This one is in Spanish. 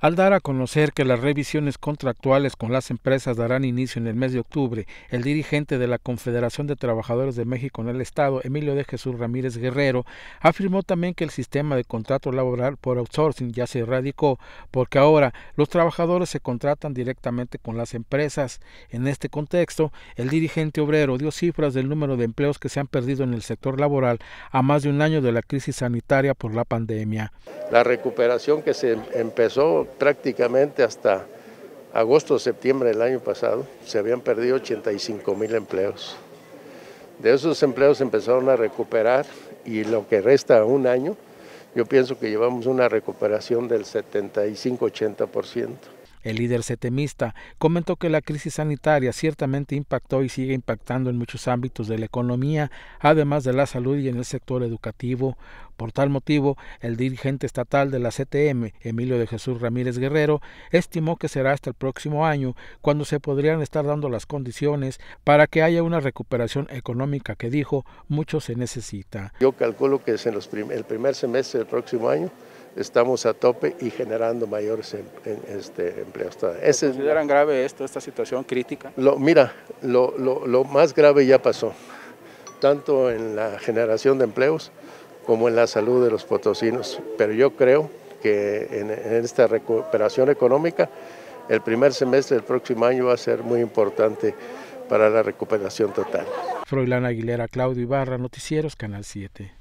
Al dar a conocer que las revisiones contractuales con las empresas darán inicio en el mes de octubre, el dirigente de la Confederación de Trabajadores de México en el Estado, Emilio de Jesús Ramírez Guerrero, afirmó también que el sistema de contrato laboral por outsourcing ya se erradicó, porque ahora los trabajadores se contratan directamente con las empresas. En este contexto, el dirigente obrero dio cifras del número de empleos que se han perdido en el sector laboral a más de un año de la crisis sanitaria por la pandemia. La recuperación que se empezó prácticamente hasta agosto o septiembre del año pasado se habían perdido 85 mil empleos. De esos empleos empezaron a recuperar y lo que resta un año, yo pienso que llevamos una recuperación del 75-80%. El líder setemista comentó que la crisis sanitaria ciertamente impactó y sigue impactando en muchos ámbitos de la economía, además de la salud y en el sector educativo. Por tal motivo, el dirigente estatal de la CTM, Emilio de Jesús Ramírez Guerrero, estimó que será hasta el próximo año cuando se podrían estar dando las condiciones para que haya una recuperación económica que dijo mucho se necesita. Yo calculo que es en el primer semestre del próximo año estamos a tope y generando mayores em, este, empleos. ¿Consideran grave esto, esta situación crítica? mira, lo, más grave ya pasó, tanto en la generación de empleos como en la salud de los potosinos, pero yo creo que en, esta recuperación económica el primer semestre del próximo año va a ser muy importante para la recuperación total. Froilán Aguilera, Claudio Ibarra, Noticieros, Canal 7.